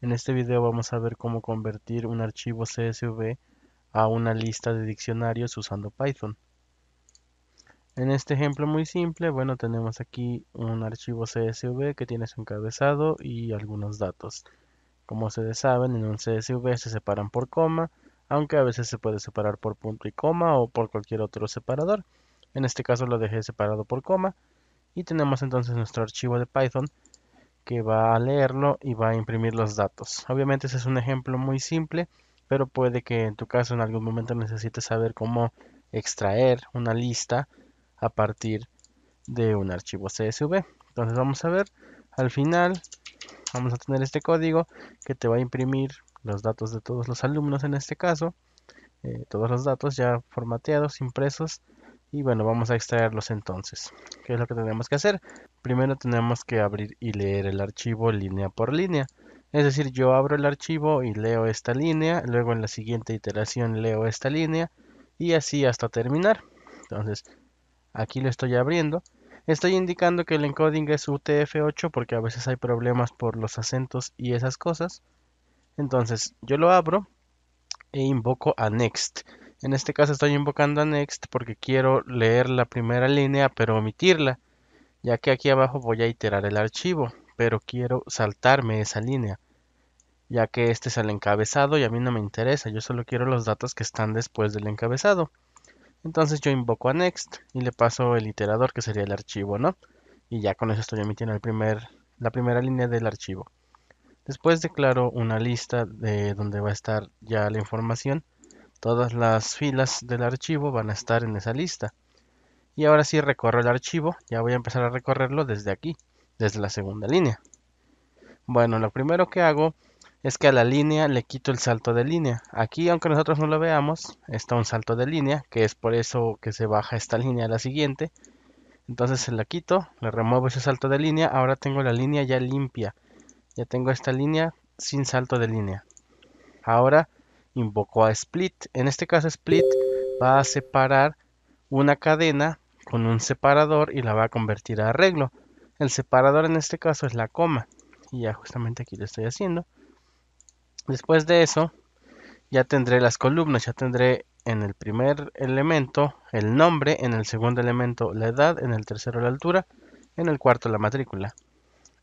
En este video vamos a ver cómo convertir un archivo CSV a una lista de diccionarios usando Python. En este ejemplo muy simple, bueno, tenemos aquí un archivo CSV que tiene su encabezado y algunos datos. Como ustedes saben, en un CSV se separan por coma, aunque a veces se puede separar por punto y coma o por cualquier otro separador. En este caso lo dejé separado por coma. Y tenemos entonces nuestro archivo de Python que va a leerlo y va a imprimir los datos. Obviamente ese es un ejemplo muy simple, pero puede que en tu caso en algún momento necesites saber cómo extraer una lista a partir de un archivo CSV. Entonces vamos a ver, al final vamos a tener este código que te va a imprimir los datos de todos los alumnos en este caso, eh, todos los datos ya formateados, impresos, y bueno, vamos a extraerlos entonces. ¿Qué es lo que tenemos que hacer? primero tenemos que abrir y leer el archivo línea por línea. Es decir, yo abro el archivo y leo esta línea, luego en la siguiente iteración leo esta línea y así hasta terminar. Entonces, aquí lo estoy abriendo. Estoy indicando que el encoding es UTF-8 porque a veces hay problemas por los acentos y esas cosas. Entonces, yo lo abro e invoco a next. En este caso estoy invocando a next porque quiero leer la primera línea pero omitirla ya que aquí abajo voy a iterar el archivo, pero quiero saltarme esa línea, ya que este es el encabezado y a mí no me interesa, yo solo quiero los datos que están después del encabezado. Entonces yo invoco a next y le paso el iterador que sería el archivo, ¿no? Y ya con eso estoy emitiendo el primer, la primera línea del archivo. Después declaro una lista de donde va a estar ya la información. Todas las filas del archivo van a estar en esa lista. Y ahora sí recorro el archivo, ya voy a empezar a recorrerlo desde aquí, desde la segunda línea. Bueno, lo primero que hago es que a la línea le quito el salto de línea. Aquí, aunque nosotros no lo veamos, está un salto de línea, que es por eso que se baja esta línea a la siguiente. Entonces se la quito, le remuevo ese salto de línea, ahora tengo la línea ya limpia. Ya tengo esta línea sin salto de línea. Ahora invoco a split. En este caso split va a separar una cadena con un separador y la va a convertir a arreglo. El separador en este caso es la coma. Y ya justamente aquí lo estoy haciendo. Después de eso, ya tendré las columnas. Ya tendré en el primer elemento el nombre, en el segundo elemento la edad, en el tercero la altura, en el cuarto la matrícula.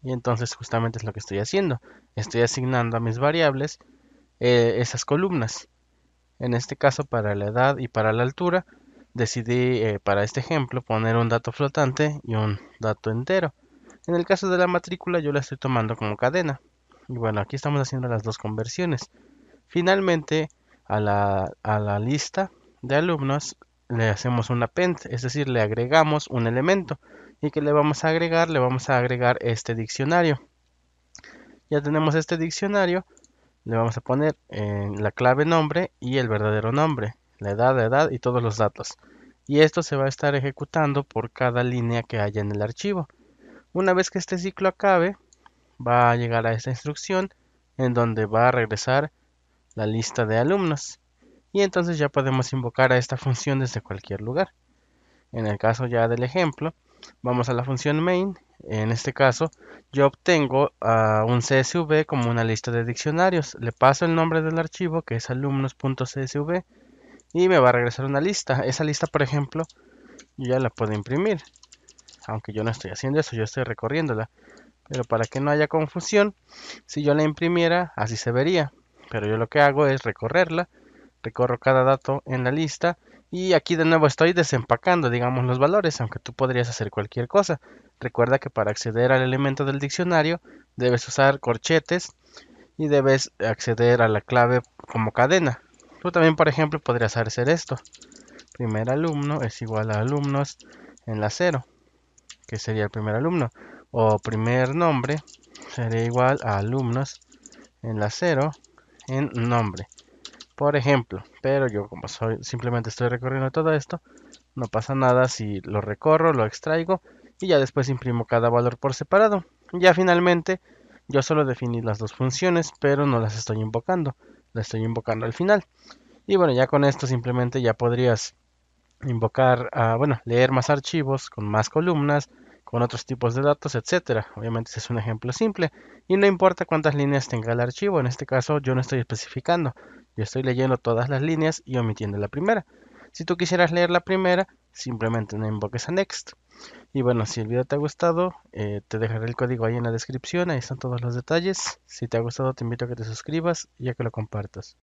Y entonces justamente es lo que estoy haciendo. Estoy asignando a mis variables eh, esas columnas. En este caso para la edad y para la altura decidí eh, para este ejemplo poner un dato flotante y un dato entero. En el caso de la matrícula yo la estoy tomando como cadena. Y bueno, aquí estamos haciendo las dos conversiones. Finalmente, a la, lista de alumnos le hacemos un append, es decir, le agregamos un elemento. ¿Y que le vamos a agregar? Le vamos a agregar este diccionario. Ya tenemos este diccionario, le vamos a poner en eh, la clave nombre y el verdadero nombre la edad, la edad y todos los datos. Y esto se va a estar ejecutando por cada línea que haya en el archivo. Una vez que este ciclo acabe, va a llegar a esta instrucción en donde va a regresar la lista de alumnos. Y entonces ya podemos invocar a esta función desde cualquier lugar. En el caso ya del ejemplo, vamos a la función main. En este caso, yo obtengo un CSV como una lista de diccionarios. Le paso el nombre del archivo que es alumnos.csv y me va a regresar una lista. Esa lista, por ejemplo, yo ya la puedo imprimir. Aunque yo no estoy haciendo eso, yo estoy recorriéndola. Pero para que no haya confusión, si yo la imprimiera, así se vería. Pero yo lo que hago es recorrerla, recorro cada dato en la lista y aquí de nuevo estoy desempacando, digamos, los valores, aunque tú podrías hacer cualquier cosa. Recuerda que para acceder al elemento del diccionario debes usar corchetes y debes acceder a la clave como cadena también, por ejemplo, podrías hacer esto. Primer alumno es igual a alumnos en la cero, que sería el primer alumno. O primer nombre sería igual a alumnos en la cero en nombre. Por ejemplo, pero yo como simplemente estoy recorriendo todo esto, no pasa nada si lo recorro, lo extraigo y ya después imprimo cada valor por separado. Ya finalmente yo solo definí las dos funciones, pero no las estoy invocando la estoy invocando al final. Y bueno, ya con esto simplemente ya podrías invocar, a, bueno, leer más archivos con más columnas, con otros tipos de datos, etcétera. Obviamente ese es un ejemplo simple y no importa cuántas líneas tenga el archivo, en este caso yo no estoy especificando, yo estoy leyendo todas las líneas y omitiendo la primera. Si tú quisieras leer la primera, simplemente no invoques a Next. Y bueno, si el video te ha gustado, eh, te dejaré el código ahí en la descripción, ahí están todos los detalles. Si te ha gustado, te invito a que te suscribas y a que lo compartas.